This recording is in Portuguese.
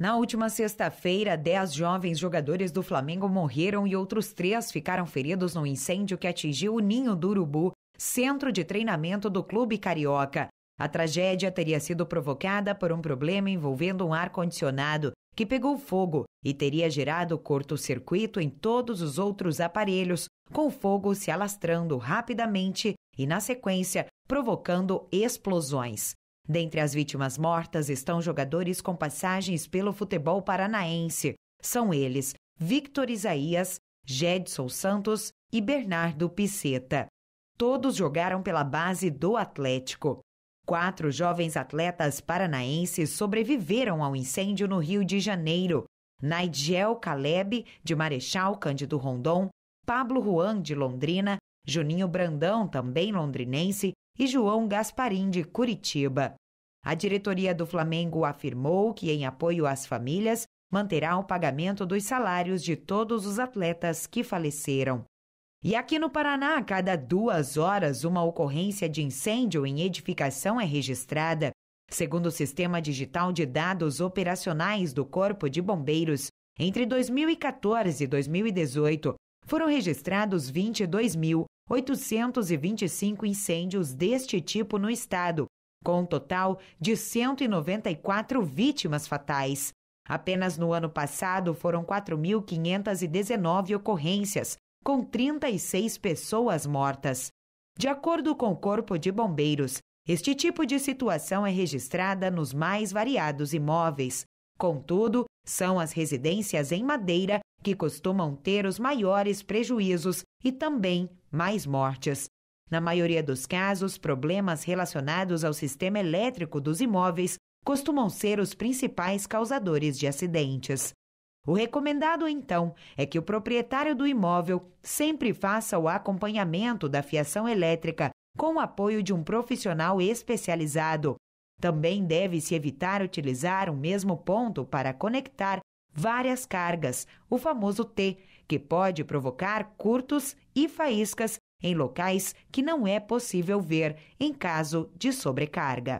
Na última sexta-feira, dez jovens jogadores do Flamengo morreram e outros três ficaram feridos no incêndio que atingiu o Ninho do Urubu, centro de treinamento do clube carioca. A tragédia teria sido provocada por um problema envolvendo um ar-condicionado que pegou fogo e teria gerado curto-circuito em todos os outros aparelhos, com o fogo se alastrando rapidamente e, na sequência, provocando explosões. Dentre as vítimas mortas estão jogadores com passagens pelo futebol paranaense. São eles Victor Isaías, Gedson Santos e Bernardo Piceta. Todos jogaram pela base do Atlético. Quatro jovens atletas paranaenses sobreviveram ao incêndio no Rio de Janeiro. Nigel Caleb, de Marechal Cândido Rondon, Pablo Juan, de Londrina, Juninho Brandão, também londrinense, e João Gasparim, de Curitiba. A diretoria do Flamengo afirmou que, em apoio às famílias, manterá o pagamento dos salários de todos os atletas que faleceram. E aqui no Paraná, a cada duas horas, uma ocorrência de incêndio em edificação é registrada. Segundo o Sistema Digital de Dados Operacionais do Corpo de Bombeiros, entre 2014 e 2018, foram registrados 22.000 825 incêndios deste tipo no estado, com um total de 194 vítimas fatais. Apenas no ano passado foram 4.519 ocorrências, com 36 pessoas mortas. De acordo com o Corpo de Bombeiros, este tipo de situação é registrada nos mais variados imóveis. Contudo, são as residências em madeira que costumam ter os maiores prejuízos e também mais mortes. Na maioria dos casos, problemas relacionados ao sistema elétrico dos imóveis costumam ser os principais causadores de acidentes. O recomendado, então, é que o proprietário do imóvel sempre faça o acompanhamento da fiação elétrica com o apoio de um profissional especializado. Também deve-se evitar utilizar o mesmo ponto para conectar várias cargas, o famoso T, que pode provocar curtos e faíscas em locais que não é possível ver em caso de sobrecarga.